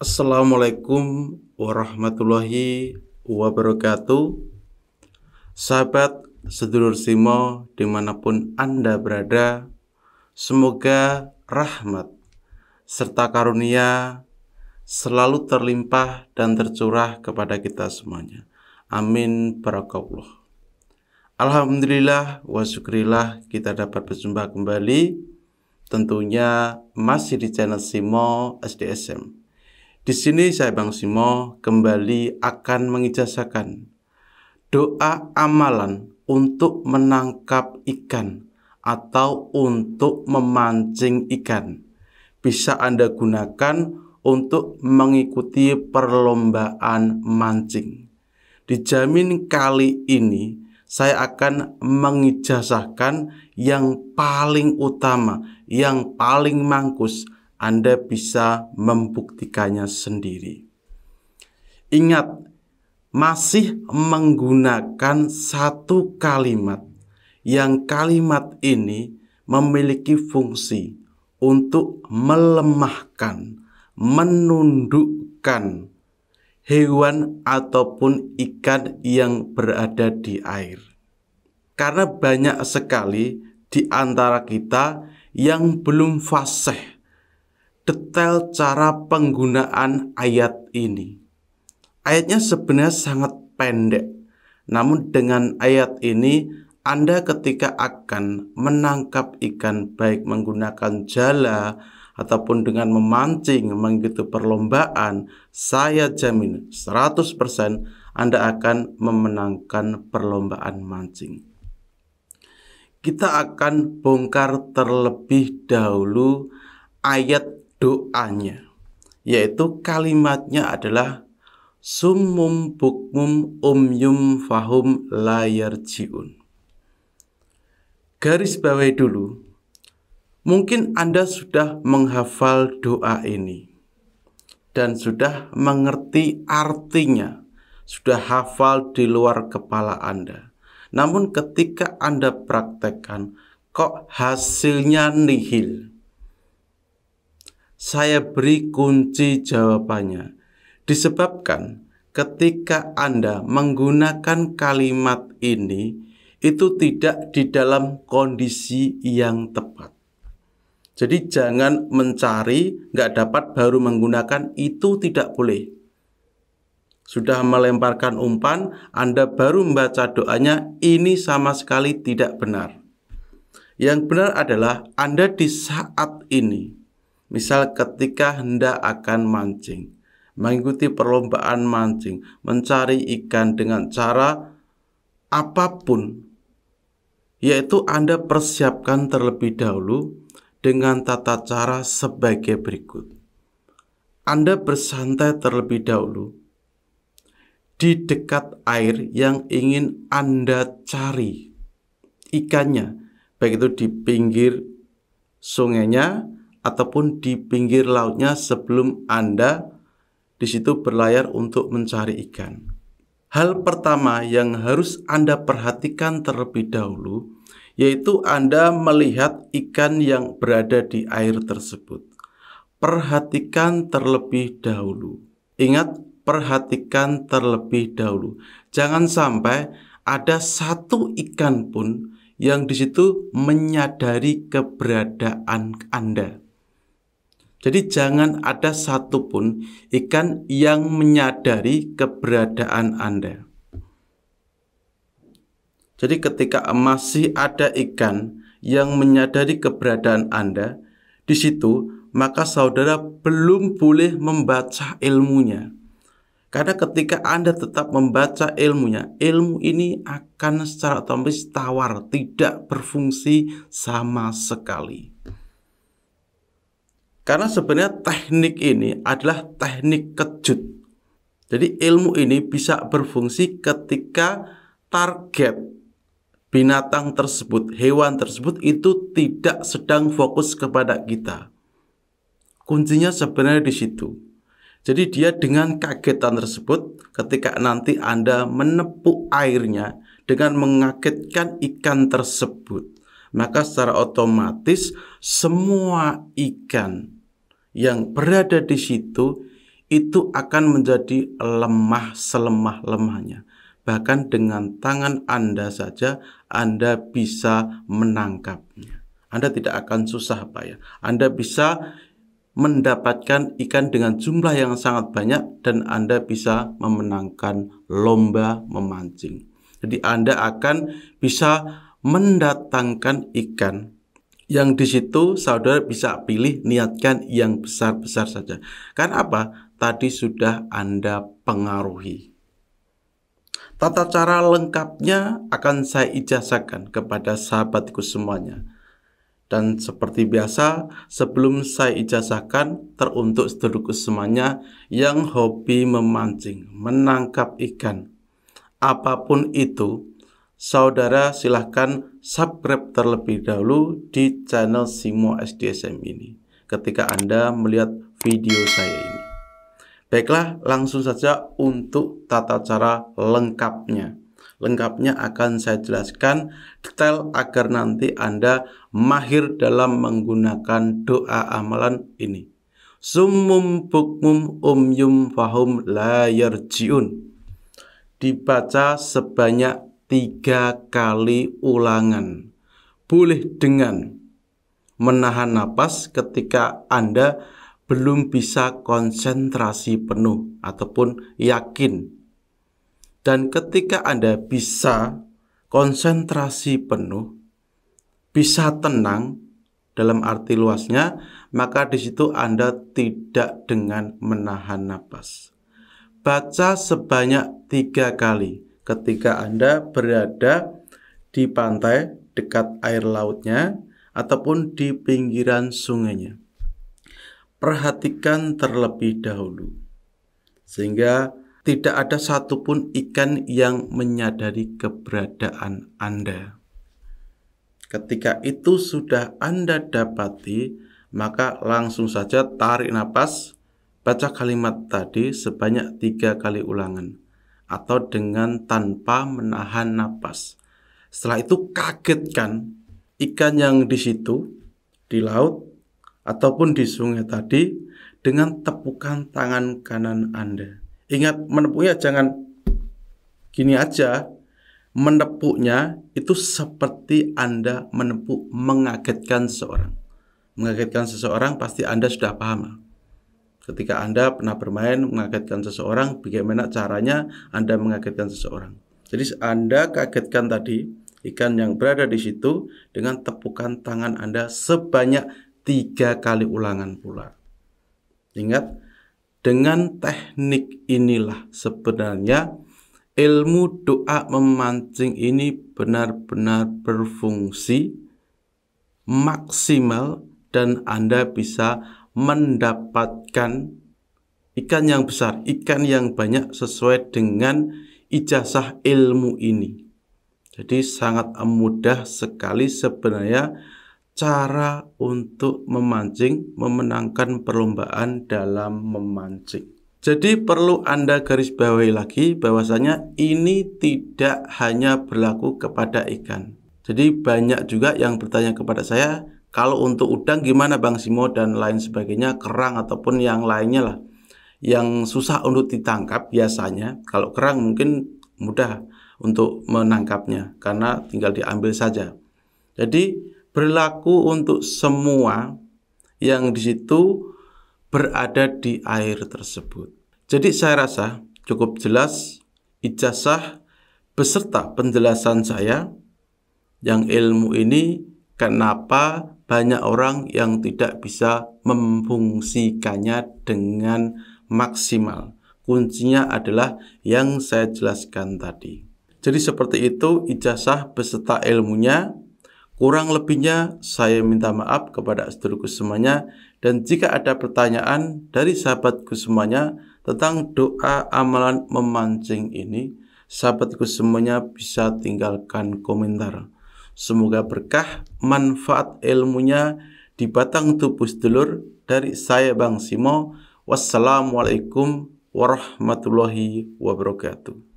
Assalamualaikum warahmatullahi wabarakatuh Sahabat sedulur Simo dimanapun Anda berada Semoga rahmat serta karunia selalu terlimpah dan tercurah kepada kita semuanya Amin Barakallah Alhamdulillah wa syukrillah kita dapat berjumpa kembali Tentunya masih di channel Simo SDSM di sini saya Bang Simo kembali akan mengijazahkan doa amalan untuk menangkap ikan atau untuk memancing ikan. Bisa Anda gunakan untuk mengikuti perlombaan mancing. Dijamin kali ini saya akan mengijazahkan yang paling utama, yang paling mangkus, anda bisa membuktikannya sendiri. Ingat, masih menggunakan satu kalimat yang kalimat ini memiliki fungsi untuk melemahkan, menundukkan hewan ataupun ikan yang berada di air. Karena banyak sekali di antara kita yang belum fasih detail cara penggunaan ayat ini. Ayatnya sebenarnya sangat pendek, namun dengan ayat ini Anda ketika akan menangkap ikan baik menggunakan jala ataupun dengan memancing mengikuti perlombaan, saya jamin 100% Anda akan memenangkan perlombaan mancing. Kita akan bongkar terlebih dahulu ayat doanya yaitu kalimatnya adalah summum bukmum umyum fahum layar jiun. Garis bawah dulu, mungkin Anda sudah menghafal doa ini dan sudah mengerti artinya, sudah hafal di luar kepala Anda. Namun ketika Anda praktekkan, kok hasilnya nihil? saya beri kunci jawabannya. Disebabkan ketika Anda menggunakan kalimat ini, itu tidak di dalam kondisi yang tepat. Jadi jangan mencari, nggak dapat baru menggunakan, itu tidak boleh. Sudah melemparkan umpan, Anda baru membaca doanya, ini sama sekali tidak benar. Yang benar adalah Anda di saat ini Misal ketika hendak akan mancing, mengikuti perlombaan mancing, mencari ikan dengan cara apapun, yaitu Anda persiapkan terlebih dahulu dengan tata cara sebagai berikut. Anda bersantai terlebih dahulu di dekat air yang ingin Anda cari ikannya, baik itu di pinggir sungainya ataupun di pinggir lautnya sebelum Anda di situ berlayar untuk mencari ikan. Hal pertama yang harus Anda perhatikan terlebih dahulu yaitu Anda melihat ikan yang berada di air tersebut. Perhatikan terlebih dahulu. Ingat, perhatikan terlebih dahulu. Jangan sampai ada satu ikan pun yang di situ menyadari keberadaan Anda. Jadi jangan ada satupun ikan yang menyadari keberadaan Anda. Jadi ketika masih ada ikan yang menyadari keberadaan Anda, di situ maka saudara belum boleh membaca ilmunya. Karena ketika Anda tetap membaca ilmunya, ilmu ini akan secara otomatis tawar, tidak berfungsi sama sekali. Karena sebenarnya teknik ini adalah teknik kejut. Jadi ilmu ini bisa berfungsi ketika target binatang tersebut, hewan tersebut itu tidak sedang fokus kepada kita. Kuncinya sebenarnya di situ. Jadi dia dengan kagetan tersebut ketika nanti Anda menepuk airnya dengan mengagetkan ikan tersebut maka secara otomatis semua ikan yang berada di situ itu akan menjadi lemah selemah-lemahnya. Bahkan dengan tangan Anda saja, Anda bisa menangkapnya. Anda tidak akan susah payah. Anda bisa mendapatkan ikan dengan jumlah yang sangat banyak dan Anda bisa memenangkan lomba memancing. Jadi Anda akan bisa mendatangkan ikan yang di situ saudara bisa pilih niatkan yang besar-besar saja. Karena apa? Tadi sudah Anda pengaruhi. Tata cara lengkapnya akan saya ijazahkan kepada sahabatku semuanya. Dan seperti biasa, sebelum saya ijazahkan, teruntuk sedulurku semuanya yang hobi memancing, menangkap ikan. Apapun itu, saudara silahkan subscribe terlebih dahulu di channel Simo SDSM ini ketika Anda melihat video saya ini. Baiklah, langsung saja untuk tata cara lengkapnya. Lengkapnya akan saya jelaskan detail agar nanti Anda mahir dalam menggunakan doa amalan ini. Sumum bukmum umyum fahum layar jiun. Dibaca sebanyak tiga kali ulangan. Boleh dengan menahan napas ketika Anda belum bisa konsentrasi penuh ataupun yakin. Dan ketika Anda bisa konsentrasi penuh, bisa tenang dalam arti luasnya, maka di situ Anda tidak dengan menahan napas. Baca sebanyak tiga kali ketika Anda berada di pantai dekat air lautnya ataupun di pinggiran sungainya. Perhatikan terlebih dahulu, sehingga tidak ada satupun ikan yang menyadari keberadaan Anda. Ketika itu sudah Anda dapati, maka langsung saja tarik nafas baca kalimat tadi sebanyak tiga kali ulangan atau dengan tanpa menahan napas. Setelah itu kagetkan ikan yang di situ, di laut, ataupun di sungai tadi dengan tepukan tangan kanan Anda. Ingat, menepuknya jangan gini aja. Menepuknya itu seperti Anda menepuk mengagetkan seorang. Mengagetkan seseorang pasti Anda sudah paham Ketika Anda pernah bermain mengagetkan seseorang, bagaimana caranya Anda mengagetkan seseorang? Jadi Anda kagetkan tadi ikan yang berada di situ dengan tepukan tangan Anda sebanyak tiga kali ulangan pula. Ingat, dengan teknik inilah sebenarnya ilmu doa memancing ini benar-benar berfungsi maksimal dan Anda bisa mendapatkan ikan yang besar, ikan yang banyak sesuai dengan ijazah ilmu ini. Jadi sangat mudah sekali sebenarnya cara untuk memancing, memenangkan perlombaan dalam memancing. Jadi perlu Anda garis bawahi lagi bahwasanya ini tidak hanya berlaku kepada ikan. Jadi banyak juga yang bertanya kepada saya, kalau untuk udang gimana Bang Simo dan lain sebagainya, kerang ataupun yang lainnya lah. Yang susah untuk ditangkap biasanya, kalau kerang mungkin mudah untuk menangkapnya karena tinggal diambil saja. Jadi berlaku untuk semua yang di situ berada di air tersebut. Jadi saya rasa cukup jelas ijazah beserta penjelasan saya yang ilmu ini kenapa banyak orang yang tidak bisa memfungsikannya dengan maksimal. Kuncinya adalah yang saya jelaskan tadi. Jadi seperti itu ijazah beserta ilmunya. Kurang lebihnya saya minta maaf kepada saudaraku semuanya dan jika ada pertanyaan dari sahabatku semuanya tentang doa amalan memancing ini, sahabatku semuanya bisa tinggalkan komentar. Semoga berkah manfaat ilmunya di batang tubuh sedulur dari saya Bang Simo. Wassalamualaikum warahmatullahi wabarakatuh.